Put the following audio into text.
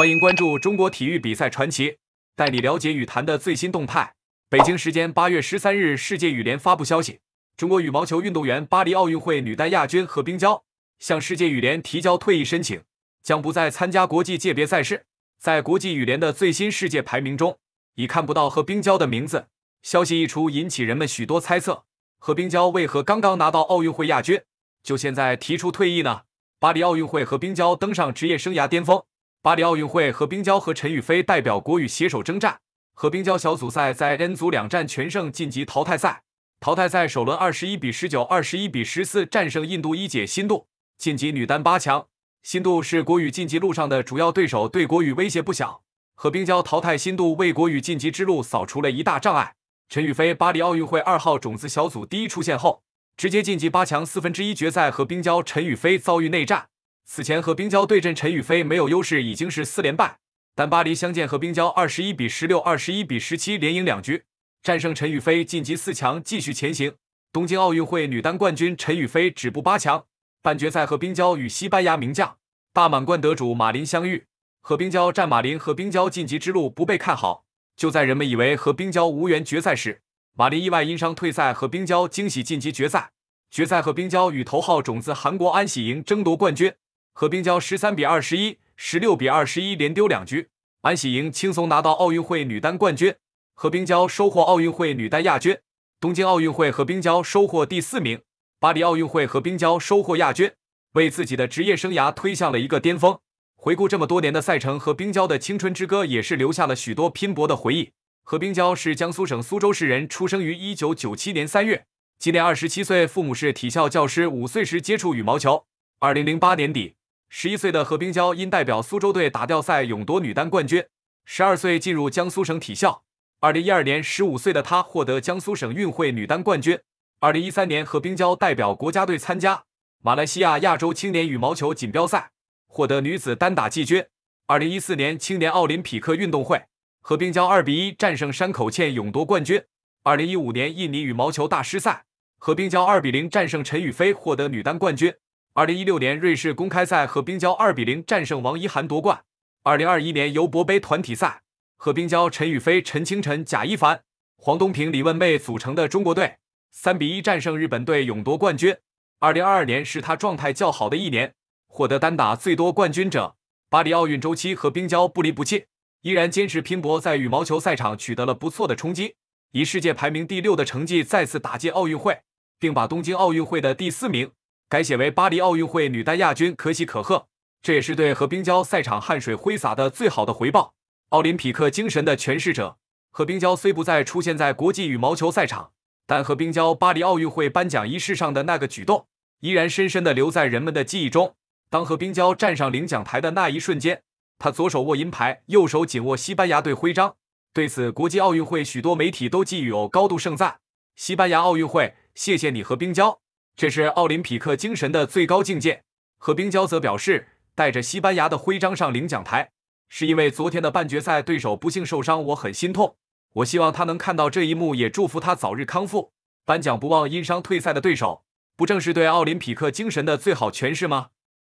欢迎关注中国体育比赛传奇，带你了解羽坛的最新动态。北京时间八月十三日，世界羽联发布消息，中国羽毛球运动员巴黎奥运会女单亚军何冰娇向世界羽联提交退役申请，将不再参加国际界别赛事。在国际羽联的最新世界排名中，已看不到何冰娇的名字。消息一出，引起人们许多猜测：何冰娇为何刚刚拿到奥运会亚军，就现在提出退役呢？巴黎奥运会，何冰娇登上职业生涯巅峰。巴黎奥运会，何冰娇和陈雨菲代表国羽携手征战。何冰娇小组赛在 N 组两战全胜晋级淘汰赛，淘汰赛首轮二十一比十九、二十一比十四战胜印度一姐辛度，晋级女单八强。辛度是国羽晋级路上的主要对手，对国羽威胁不小。何冰娇淘汰辛度，为国羽晋级之路扫除了一大障碍。陈雨菲巴黎奥运会二号种子小组第一出线后，直接晋级八强四分之一决赛。何冰娇、陈雨菲遭遇内战。此前和冰娇对阵陈雨菲没有优势，已经是四连败。但巴黎相见和冰娇二十一比十六、二十一比十七连赢两局，战胜陈雨菲晋级四强，继续前行。东京奥运会女单冠军陈雨菲止步八强。半决赛和冰娇与西班牙名将、大满贯得主马林相遇，和冰娇战马林。和冰娇晋级之路不被看好。就在人们以为和冰娇无缘决赛时，马林意外因伤退赛，和冰娇惊喜晋级决赛。决赛和冰娇与头号种子韩国安喜莹争夺冠军。何冰娇十三比二十一、十六比二十一连丢两局，安喜莹轻松拿到奥运会女单冠军，何冰娇收获奥运会女单亚军。东京奥运会何冰娇收获第四名，巴黎奥运会何冰娇收获亚军，为自己的职业生涯推向了一个巅峰。回顾这么多年的赛程，何冰娇的青春之歌也是留下了许多拼搏的回忆。何冰娇是江苏省苏州市人，出生于一九九七年三月，今年二十七岁，父母是体校教师，五岁时接触羽毛球。二零零八年底。十一岁的何冰娇因代表苏州队打掉赛勇夺女单冠军，十二岁进入江苏省体校。二零一二年，十五岁的她获得江苏省运会女单冠军。二零一三年，何冰娇代表国家队参加马来西亚亚洲青年羽毛球锦标赛，获得女子单打季军。二零一四年青年奥林匹克运动会，何冰娇二比一战胜山口茜，勇夺冠军。二零一五年印尼羽毛球大师赛，何冰娇二比零战胜陈雨菲，获得女单冠军。二零一六年瑞士公开赛，和冰娇二比零战胜王一涵夺冠。二零二一年尤伯杯团体赛，和冰娇、陈雨菲、陈清晨、贾一凡、黄东萍、李汶妹组成的中国队三比一战胜日本队，勇夺冠军。二零二二年是他状态较好的一年，获得单打最多冠军者。巴黎奥运周期，和冰娇不离不弃，依然坚持拼搏，在羽毛球赛场取得了不错的冲击，以世界排名第六的成绩再次打进奥运会，并把东京奥运会的第四名。改写为巴黎奥运会女单亚军，可喜可贺，这也是对何冰娇赛场汗水挥洒的最好的回报。奥林匹克精神的诠释者何冰娇虽不再出现在国际羽毛球赛场，但何冰娇巴黎奥运会颁奖仪式上的那个举动，依然深深的留在人们的记忆中。当何冰娇站上领奖台的那一瞬间，她左手握银牌，右手紧握西班牙队徽章。对此，国际奥运会许多媒体都给予高度盛赞。西班牙奥运会，谢谢你何冰娇。这是奥林匹克精神的最高境界。何冰娇则表示，带着西班牙的徽章上领奖台，是因为昨天的半决赛对手不幸受伤，我很心痛。我希望他能看到这一幕，也祝福他早日康复。颁奖不忘因伤退赛的对手，不正是对奥林匹克精神的最好诠释吗？